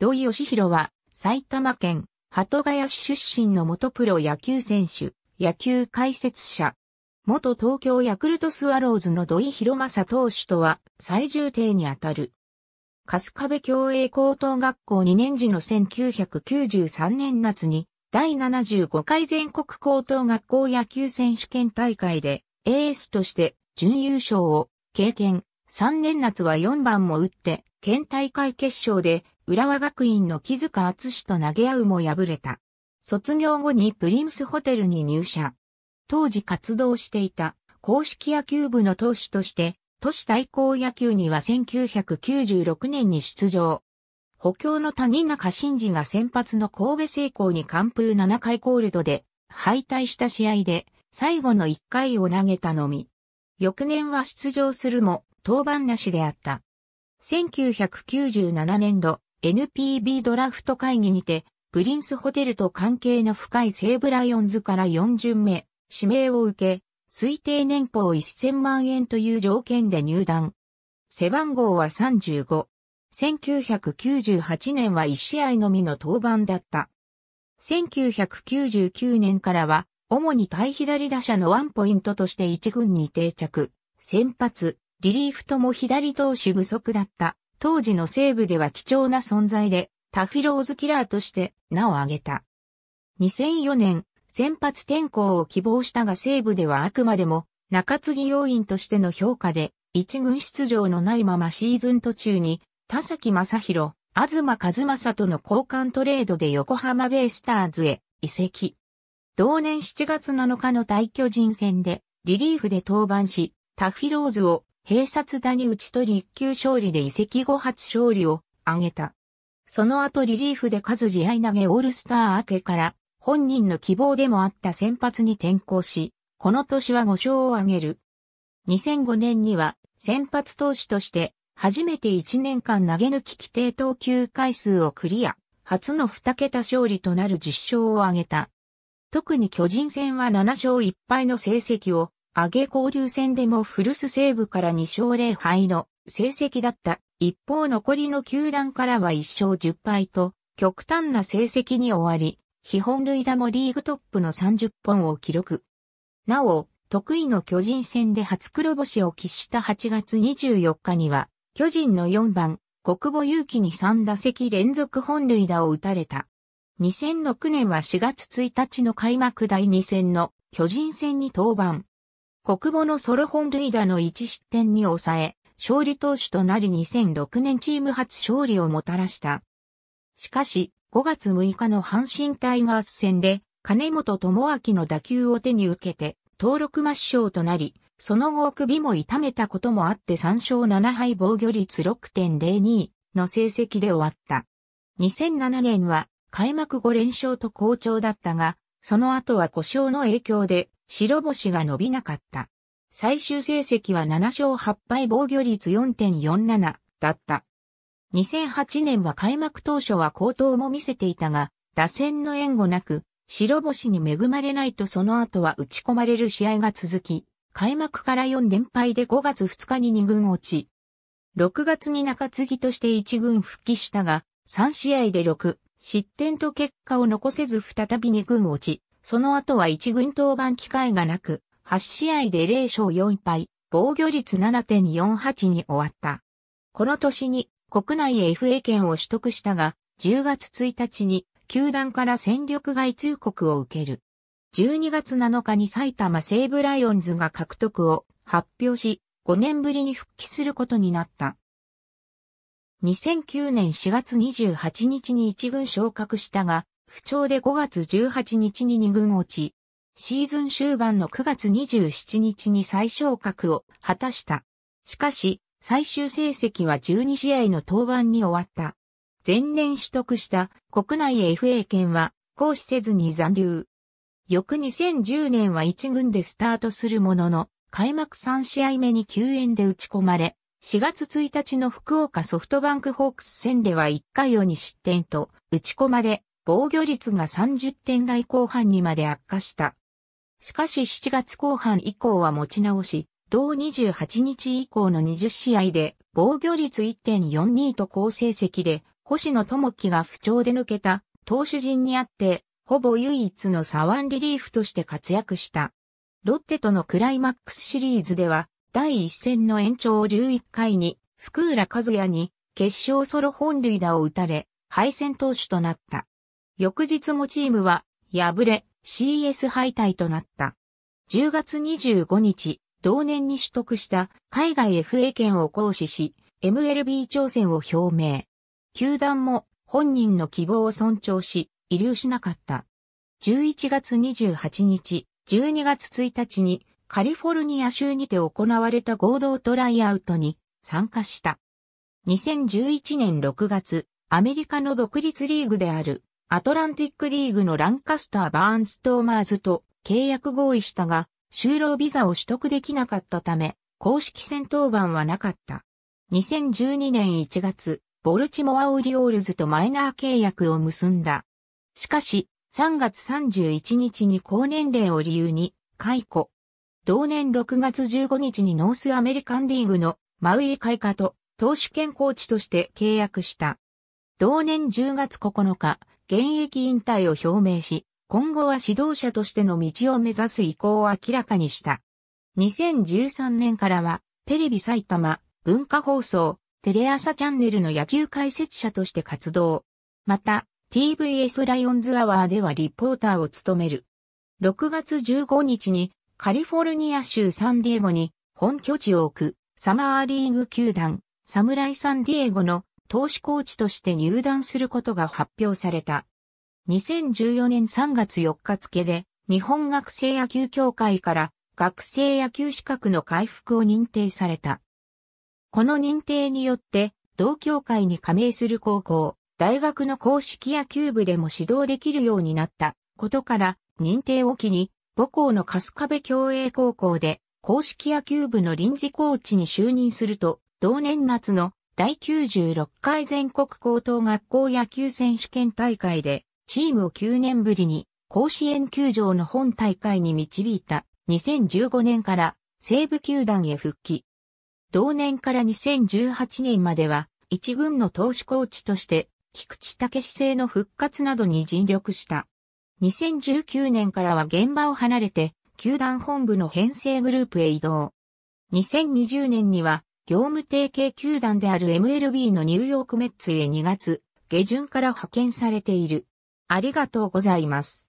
土井義弘は、埼玉県、鳩ヶ谷市出身の元プロ野球選手、野球解説者。元東京ヤクルトスワローズの土井博正投手とは最重帝にあたる。春日部共栄高等学校2年時の1993年夏に第75回全国高等学校野球選手権大会でエースとして準優勝を経験。3年夏は4番も打って県大会決勝で浦和学院の木塚厚史と投げ合うも敗れた。卒業後にプリムスホテルに入社。当時活動していた公式野球部の投手として、都市対抗野球には1996年に出場。補強の谷中真嗣が先発の神戸成功に完封7回コールドで敗退した試合で最後の1回を投げたのみ。翌年は出場するも登板なしであった。1997年度、NPB ドラフト会議にて、プリンスホテルと関係の深い西武ライオンズから4巡目、指名を受け、推定年俸1000万円という条件で入団。背番号は35。1998年は1試合のみの登板だった。1999年からは、主に対左打者のワンポイントとして1軍に定着。先発、リリーフとも左投手不足だった当時の西部では貴重な存在で、タフィローズキラーとして名を挙げた。2004年、先発転向を希望したが西部ではあくまでも中継ぎ要員としての評価で、一軍出場のないままシーズン途中に、田崎正宏、東和正との交換トレードで横浜ベイスターズへ移籍。同年7月7日の大巨人戦でリリーフで登板し、タフィローズを併殺打に打ち取り一球勝利で移籍後初勝利を挙げた。その後リリーフで数試合投げオールスター明けから本人の希望でもあった先発に転向し、この年は5勝を挙げる。2005年には先発投手として初めて1年間投げ抜き規定投球回数をクリア、初の2桁勝利となる10勝を挙げた。特に巨人戦は7勝1敗の成績を上げ交流戦でも古巣西部から2勝0敗の成績だった。一方残りの球団からは1勝10敗と、極端な成績に終わり、基本塁打もリーグトップの30本を記録。なお、得意の巨人戦で初黒星を喫した8月24日には、巨人の4番、国母勇気に3打席連続本塁打を打たれた。2006年は4月1日の開幕第2戦の巨人戦に登板。国母のソロ本塁打の1失点に抑え、勝利投手となり2006年チーム初勝利をもたらした。しかし、5月6日の阪神タイガース戦で、金本智明の打球を手に受けて、登録抹消となり、その後首も痛めたこともあって3勝7敗防御率6.02の成績で終わった。2007年は開幕5連勝と好調だったが、その後は故障の影響で白星が伸びなかった。最終成績は7勝8敗防御率4.47だった。2008年は開幕当初は好投も見せていたが、打線の援護なく、白星に恵まれないとその後は打ち込まれる試合が続き、開幕から4連敗で5月2日に2軍落ち。6月に中継ぎとして1軍復帰したが、3試合で6、失点と結果を残せず再び2軍落ち。その後は一軍登板機会がなく、8試合で0勝4敗、防御率7.48に終わった。この年に国内 FA 権を取得したが、10月1日に球団から戦力外通告を受ける。12月7日に埼玉西武ライオンズが獲得を発表し、5年ぶりに復帰することになった。2009年4月28日に一軍昇格したが、不調で5月18日に2軍落ち、シーズン終盤の9月27日に最昇格を果たした。しかし、最終成績は12試合の登板に終わった。前年取得した国内 FA 権は行使せずに残留。翌2010年は1軍でスタートするものの、開幕3試合目に救援で打ち込まれ、4月1日の福岡ソフトバンクホークス戦では1回を2失点と打ち込まれ、防御率が30点台後半にまで悪化した。しかし7月後半以降は持ち直し、同28日以降の20試合で防御率1.42と好成績で、星野智樹が不調で抜けた投手陣にあって、ほぼ唯一のサワンリリーフとして活躍した。ロッテとのクライマックスシリーズでは、第1戦の延長を11回に、福浦和也に決勝ソロ本塁打を打たれ、敗戦投手となった。翌日もチームは敗れ CS 敗退となった。10月25日、同年に取得した海外 FA 権を行使し、MLB 挑戦を表明。球団も本人の希望を尊重し、遺留しなかった。11月28日、12月1日にカリフォルニア州にて行われた合同トライアウトに参加した。2011年6月、アメリカの独立リーグであるアトランティックリーグのランカスター・バーンストーマーズと契約合意したが、就労ビザを取得できなかったため、公式戦闘番はなかった。2012年1月、ボルチモア・オリオールズとマイナー契約を結んだ。しかし、3月31日に高年齢を理由に解雇。同年6月15日にノースアメリカンリーグのマウイ開花と投手兼コーチとして契約した。同年10月9日、現役引退を表明し、今後は指導者としての道を目指す意向を明らかにした。2013年からは、テレビ埼玉、文化放送、テレ朝チャンネルの野球解説者として活動。また、TVS ライオンズアワーではリポーターを務める。6月15日にカリフォルニア州サンディエゴに本拠地を置くサマーリーグ球団サムライサンディエゴの投資コーチとして入団することが発表された。2014年3月4日付で、日本学生野球協会から学生野球資格の回復を認定された。この認定によって、同協会に加盟する高校、大学の公式野球部でも指導できるようになったことから、認定を機に、母校の春日部共栄高校で公式野球部の臨時コーチに就任すると、同年夏の第96回全国高等学校野球選手権大会で、チームを9年ぶりに甲子園球場の本大会に導いた2015年から西部球団へ復帰。同年から2018年までは一軍の投手コーチとして菊池武史制の復活などに尽力した。2019年からは現場を離れて球団本部の編成グループへ移動。2020年には業務提携球団である MLB のニューヨークメッツへ2月下旬から派遣されている。ありがとうございます。